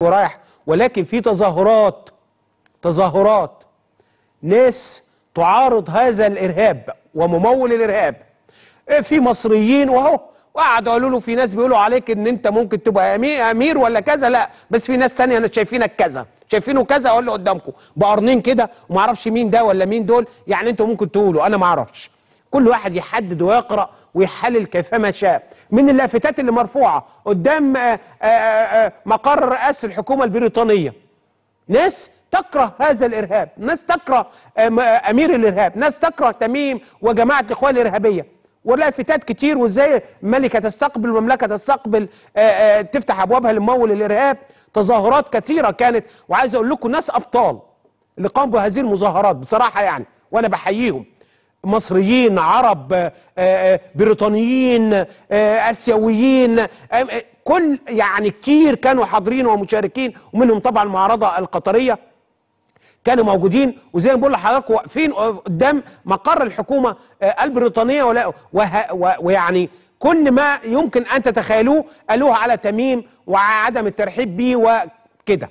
ورايح ولكن في تظاهرات تظاهرات ناس تعارض هذا الارهاب وممول الارهاب إيه، في مصريين واهو وقعدوا قالوا له في ناس بيقولوا عليك ان انت ممكن تبقى امير ولا كذا لا بس في ناس ثانيه انا شايفينك كذا شايفينه كذا اقول اللي قدامكم بقرنين كده وما اعرفش مين ده ولا مين دول يعني انتوا ممكن تقولوا انا ما اعرفش كل واحد يحدد ويقرا ويحلل كيفما شاء من اللافتات اللي مرفوعة قدام آه، آه، آه، مقر رئاسة الحكومة البريطانية ناس تكره هذا الإرهاب ناس تكره أمير الإرهاب ناس تكره تميم وجماعة الإخوان الإرهابية ولافتات كتير وازاي ملكه تستقبل المملكة تستقبل تفتح أبوابها لممول الإرهاب تظاهرات كثيرة كانت وعايز أقول لكم ناس أبطال اللي قاموا بهذه المظاهرات بصراحة يعني وأنا بحييهم مصريين عرب آه، آه، بريطانيين آه، اسيويين كل يعني كتير كانوا حاضرين ومشاركين ومنهم طبعا المعارضه القطريه كانوا موجودين وزي ما بقول لحضراتكم واقفين قدام مقر الحكومه البريطانيه ويعني كل ما يمكن ان تتخيلوه قالوه على تميم وعدم الترحيب بيه وكده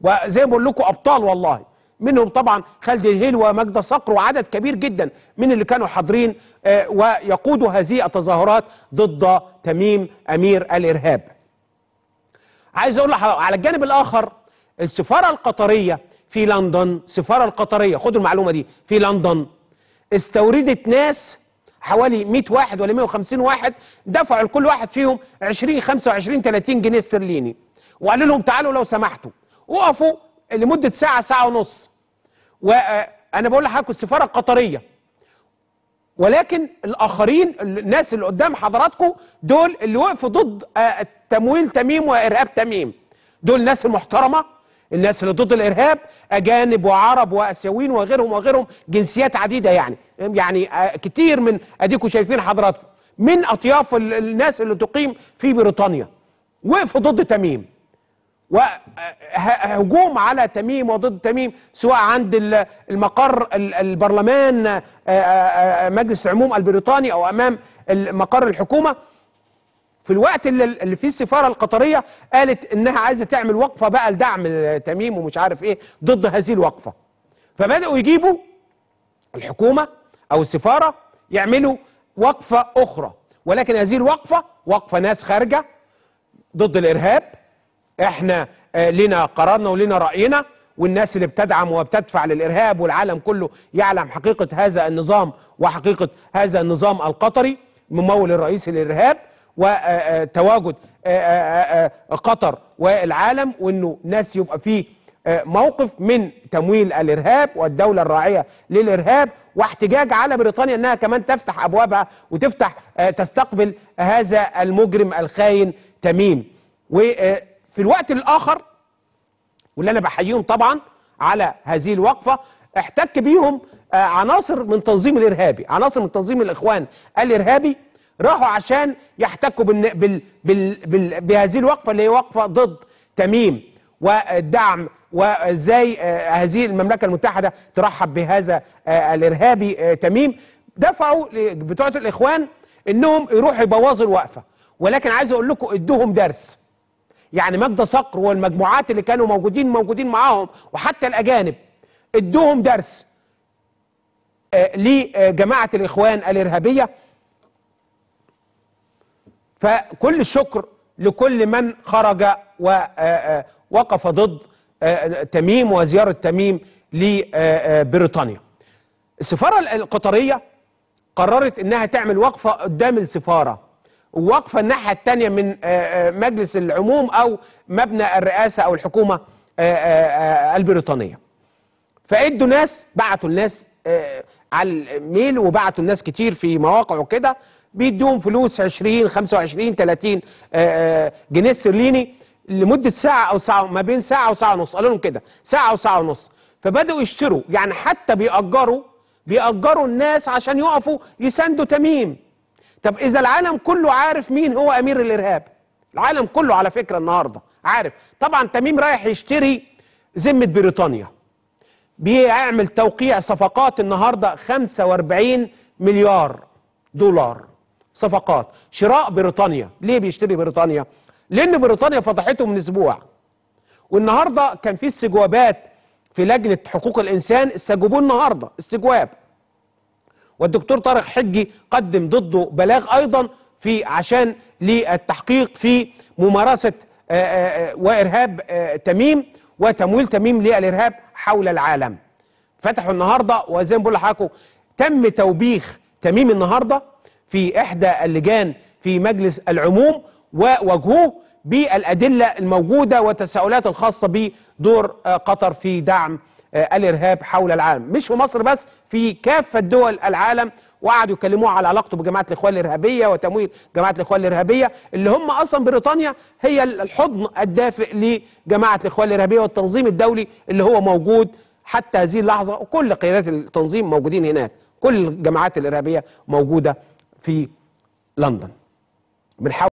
وزي ما بقول لكم ابطال والله منهم طبعا خالد الهيل ومجدة صقر وعدد كبير جدا من اللي كانوا حاضرين آه، ويقودوا هذه التظاهرات ضد تميم أمير الإرهاب عايز أقول لحضرتك على الجانب الآخر السفارة القطرية في لندن السفارة القطرية خدوا المعلومة دي في لندن استوردت ناس حوالي 100 واحد ولا 150 واحد دفعوا لكل واحد فيهم 20 25 30 جنيه استرليني وقالوا لهم تعالوا لو سمحتوا وقفوا لمده ساعه ساعه ونص وانا آه، بقول لحضراتكم السفاره القطريه ولكن الاخرين الناس اللي قدام حضراتكم دول اللي وقفوا ضد آه، تمويل تميم وارهاب تميم دول الناس المحترمه الناس اللي ضد الارهاب اجانب وعرب واسيويين وغيرهم وغيرهم جنسيات عديده يعني يعني آه، كتير من اديكم شايفين حضراتكم من اطياف الناس اللي تقيم في بريطانيا وقفوا ضد تميم وهجوم على تميم وضد تميم سواء عند المقر البرلمان آه، آه، آه، مجلس العموم البريطاني او امام مقر الحكومه في الوقت اللي فيه السفاره القطريه قالت انها عايزه تعمل وقفه بقى لدعم تميم ومش عارف ايه ضد هذه الوقفه فبداوا يجيبوا الحكومه او السفاره يعملوا وقفه اخرى ولكن هذه الوقفه وقفه ناس خارجه ضد الارهاب احنا آه، لنا قرارنا ولنا راينا والناس اللي بتدعم وبتدفع للارهاب والعالم كله يعلم حقيقه هذا النظام وحقيقه هذا النظام القطري ممول الرئيسي للارهاب وتواجد آه، آه، قطر والعالم وانه ناس يبقى في موقف من تمويل الارهاب والدوله الراعيه للارهاب واحتجاج على بريطانيا انها كمان تفتح ابوابها وتفتح تستقبل هذا المجرم الخاين تميم و في الوقت الآخر واللي أنا بحييهم طبعا على هذه الوقفة احتك بيهم آه، عناصر من تنظيم الإرهابي عناصر من تنظيم الإخوان الإرهابي راحوا عشان يحتكوا بال... بال... بال... بال... بهذه الوقفة اللي هي وقفة ضد تميم والدعم وازاي آه، هذه المملكه المتحده ترحب بهذا آه، الارهابي تميم دفعوا بتوع الاخوان انهم يروحوا يبوظوا الوقفه ولكن عايز اقول لكم ادوهم درس يعني مجد صقر والمجموعات اللي كانوا موجودين موجودين معاهم وحتى الأجانب ادوهم درس آه، لجماعة الإخوان الإرهابية فكل الشكر لكل من خرج ووقف آه، آه، ضد تميم وزيارة تميم لبريطانيا السفارة القطرية قررت انها تعمل وقفة قدام السفارة واقفه الناحيه الثانيه من آه، آه، مجلس العموم او مبنى الرئاسه او الحكومه آه، البريطانيه فادوا ناس بعتوا الناس على الميل وبعتوا الناس كتير في مواقع وكده بيدوهم فلوس 20 25 30 جنيه استرليني لمده ساعه او ساعه ما بين ساعه وساعه ونص قالوا لهم كده ساعه وساعه ونص فبداوا يشتروا يعني حتى بيأجروا بيأجروا الناس عشان يقفوا يساندوا تميم طب إذا العالم كله عارف مين هو أمير الإرهاب العالم كله على فكرة النهاردة عارف طبعا تميم رايح يشتري ذمة بريطانيا بيعمل توقيع صفقات النهاردة 45 مليار دولار صفقات شراء بريطانيا ليه بيشتري بريطانيا لأن بريطانيا فضحته من أسبوع والنهاردة كان في استجوابات في لجنة حقوق الإنسان استجوبوه النهاردة استجواب والدكتور طارق حجي قدم ضده بلاغ أيضا في عشان للتحقيق في ممارسة آه، آه، آه، وإرهاب تميم وتمويل تميم للإرهاب حول العالم فتحوا النهاردة وزي ما بقول لحضراتكم تم توبيخ تميم النهاردة في إحدى اللجان في مجلس العموم ووجهوه بالأدلة الموجودة والتساؤلات الخاصة بدور قطر في دعم آه، الارهاب حول العالم مش في مصر بس في كافه دول العالم وقعدوا يتكلموا على علاقته بجماعه الاخوان الارهابيه وتمويل جماعه الاخوان الارهابيه اللي هم اصلا بريطانيا هي الحضن الدافئ لجماعه الاخوان الارهابيه والتنظيم الدولي اللي هو موجود حتى هذه اللحظه وكل قيادات التنظيم موجودين هناك كل الجماعات الارهابيه موجوده في لندن بنحاول